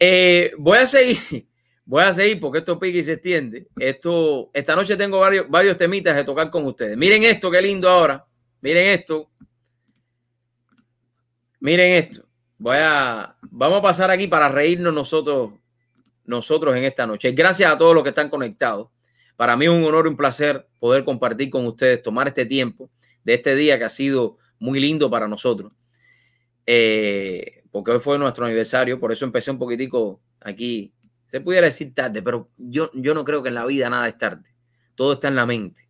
Eh, voy a seguir, voy a seguir porque esto pique y se extiende. Esto, esta noche tengo varios, varios temitas de tocar con ustedes. Miren esto, qué lindo ahora. Miren esto. Miren esto. Voy a, vamos a pasar aquí para reírnos nosotros, nosotros en esta noche. Gracias a todos los que están conectados. Para mí es un honor y un placer poder compartir con ustedes, tomar este tiempo de este día que ha sido muy lindo para nosotros. Eh, porque hoy fue nuestro aniversario, por eso empecé un poquitico aquí. Se pudiera decir tarde, pero yo, yo no creo que en la vida nada es tarde. Todo está en la mente.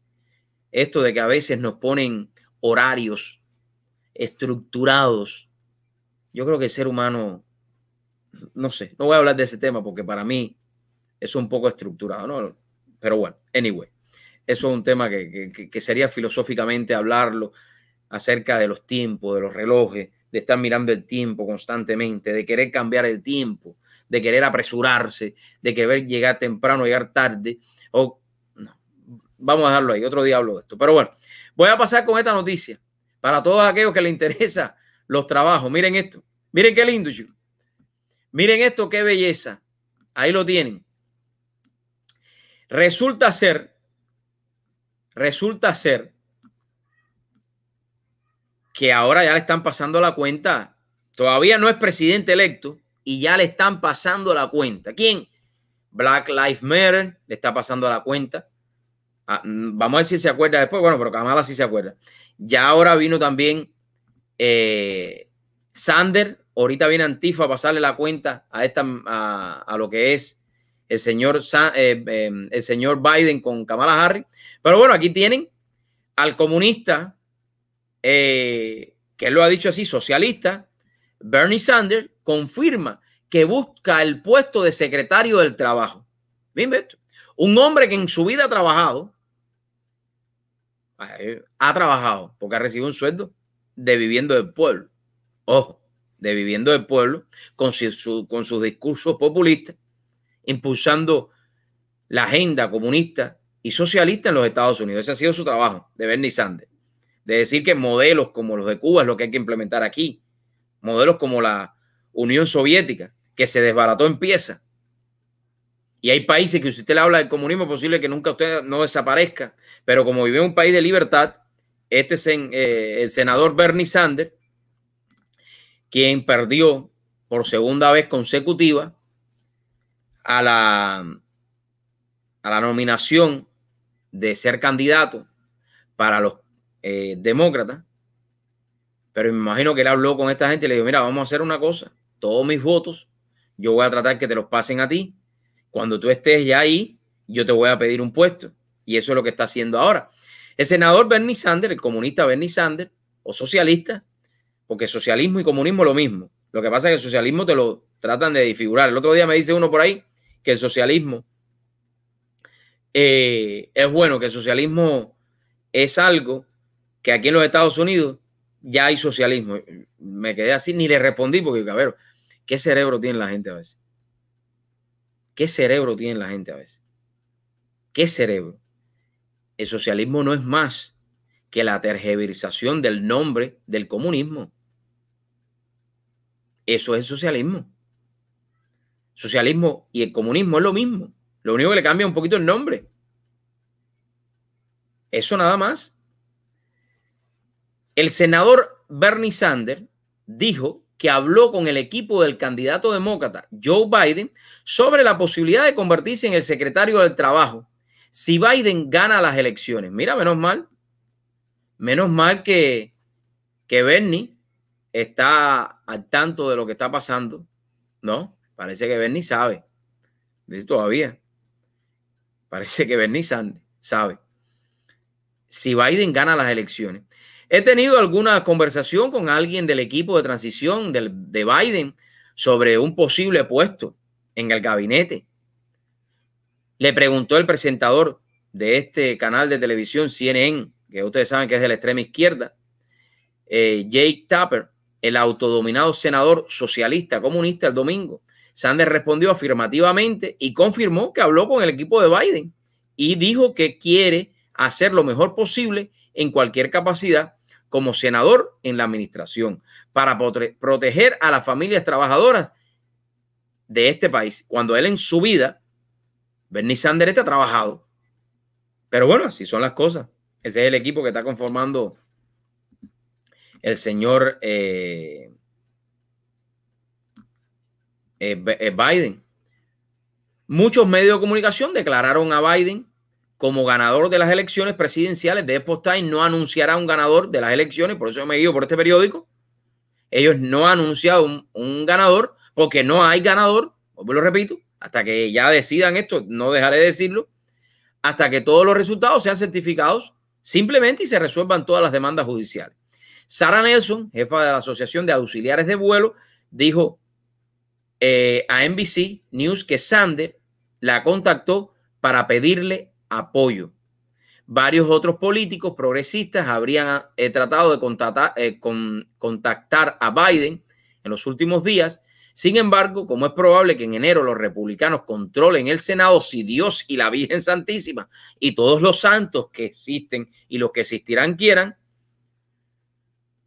Esto de que a veces nos ponen horarios estructurados. Yo creo que el ser humano, no sé, no voy a hablar de ese tema porque para mí es un poco estructurado, ¿no? Pero bueno, anyway, eso es un tema que, que sería filosóficamente hablarlo acerca de los tiempos, de los relojes, de estar mirando el tiempo constantemente, de querer cambiar el tiempo, de querer apresurarse, de querer llegar temprano, llegar tarde. O vamos a dejarlo ahí, otro día hablo de esto. Pero bueno, voy a pasar con esta noticia para todos aquellos que les interesa los trabajos. Miren esto, miren qué lindo, Miren esto, qué belleza. Ahí lo tienen. Resulta ser, resulta ser que ahora ya le están pasando la cuenta. Todavía no es presidente electo y ya le están pasando la cuenta. ¿Quién? Black Lives Matter le está pasando la cuenta. Ah, mm, vamos a ver si se acuerda después. Bueno, pero Kamala sí se acuerda. Ya ahora vino también eh, Sander. Ahorita viene Antifa a pasarle la cuenta a, esta, a, lo que es el señor, eh, em, el señor Biden con Kamala Harris. Pero bueno, aquí tienen al comunista eh, que lo ha dicho así, socialista, Bernie Sanders, confirma que busca el puesto de secretario del trabajo. Un hombre que en su vida ha trabajado, eh, ha trabajado porque ha recibido un sueldo de viviendo del pueblo. Ojo, de viviendo del pueblo, con, con sus discursos populistas, impulsando la agenda comunista y socialista en los Estados Unidos. Ese ha sido su trabajo de Bernie Sanders de decir que modelos como los de Cuba es lo que hay que implementar aquí, modelos como la Unión Soviética, que se desbarató en pieza Y hay países que si usted le habla del comunismo, es posible que nunca usted no desaparezca. Pero como vive en un país de libertad, este es eh, el senador Bernie Sanders, quien perdió por segunda vez consecutiva a la, a la nominación de ser candidato para los eh, demócrata, pero me imagino que él habló con esta gente y le dijo, mira, vamos a hacer una cosa, todos mis votos, yo voy a tratar que te los pasen a ti, cuando tú estés ya ahí, yo te voy a pedir un puesto. Y eso es lo que está haciendo ahora. El senador Bernie Sanders, el comunista Bernie Sanders, o socialista, porque socialismo y comunismo es lo mismo. Lo que pasa es que el socialismo te lo tratan de difigurar. El otro día me dice uno por ahí que el socialismo eh, es bueno, que el socialismo es algo que aquí en los Estados Unidos ya hay socialismo. Me quedé así, ni le respondí porque, cabrón, ¿qué cerebro tiene la gente a veces? ¿Qué cerebro tiene la gente a veces? ¿Qué cerebro? El socialismo no es más que la tergiversación del nombre del comunismo. Eso es el socialismo. Socialismo y el comunismo es lo mismo. Lo único que le cambia un poquito el nombre. Eso nada más. El senador Bernie Sanders dijo que habló con el equipo del candidato demócrata Joe Biden sobre la posibilidad de convertirse en el secretario del trabajo si Biden gana las elecciones. Mira, menos mal, menos mal que, que Bernie está al tanto de lo que está pasando, ¿no? Parece que Bernie sabe, dice todavía, parece que Bernie sabe si Biden gana las elecciones. He tenido alguna conversación con alguien del equipo de transición de Biden sobre un posible puesto en el gabinete. Le preguntó el presentador de este canal de televisión CNN, que ustedes saben que es de la extrema izquierda, eh, Jake Tapper, el autodominado senador socialista comunista el domingo. Sanders respondió afirmativamente y confirmó que habló con el equipo de Biden y dijo que quiere hacer lo mejor posible en cualquier capacidad como senador en la administración para proteger a las familias trabajadoras de este país. Cuando él en su vida, Bernie Sanders ha trabajado. Pero bueno, así son las cosas. Ese es el equipo que está conformando el señor eh, eh, eh, Biden. Muchos medios de comunicación declararon a Biden como ganador de las elecciones presidenciales de Post Time no anunciará un ganador de las elecciones, por eso me guío por este periódico. Ellos no han anunciado un, ganador porque no hay ganador, os lo repito, hasta que ya decidan esto, no dejaré de decirlo, hasta que todos los resultados sean certificados simplemente y se resuelvan todas las demandas judiciales. Sara Nelson, jefa de la Asociación de Auxiliares de Vuelo, dijo eh, a NBC News que Sander la contactó para pedirle apoyo. Varios otros políticos progresistas habrían eh, tratado de contactar, eh, contactar a Biden en los últimos días. Sin embargo, como es probable que en enero los republicanos controlen el Senado, si Dios y la Virgen Santísima y todos los santos que existen y los que existirán quieran,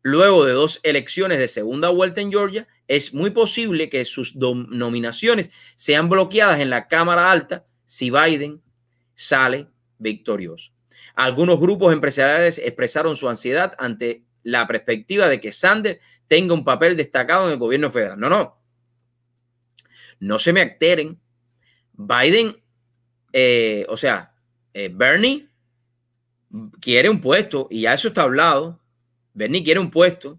luego de dos elecciones de segunda vuelta en Georgia, es muy posible que sus nominaciones sean bloqueadas en la Cámara Alta si Biden sale victorioso. Algunos grupos empresariales expresaron su ansiedad ante la perspectiva de que Sander tenga un papel destacado en el gobierno federal. No, no. No se me acteren. Biden, eh, o sea, eh, Bernie quiere un puesto y ya eso está hablado. Bernie quiere un puesto.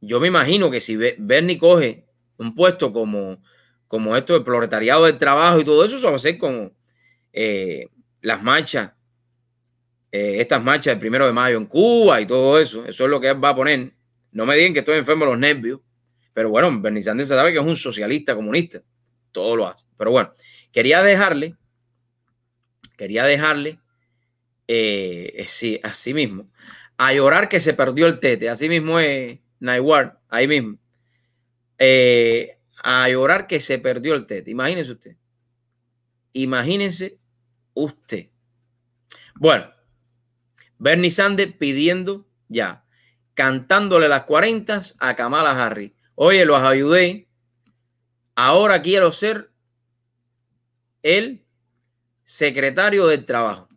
Yo me imagino que si Bernie coge un puesto como, como esto del proletariado del trabajo y todo eso, eso va a ser como, eh, las marchas, eh, estas marchas del primero de mayo en Cuba y todo eso. Eso es lo que va a poner. No me digan que estoy enfermo los nervios, pero bueno, Bernie Sanders sabe que es un socialista comunista. Todo lo hace. Pero bueno, quería dejarle, quería dejarle, eh, sí, así mismo, a llorar que se perdió el tete. Así mismo es nightward ahí mismo. a llorar que se perdió el tete. Imagínense usted. Imagínense usted. Bueno, Bernie Sanders pidiendo ya, cantándole las 40 a Kamala Harris. Oye, los ayudé. Ahora quiero ser el secretario del trabajo.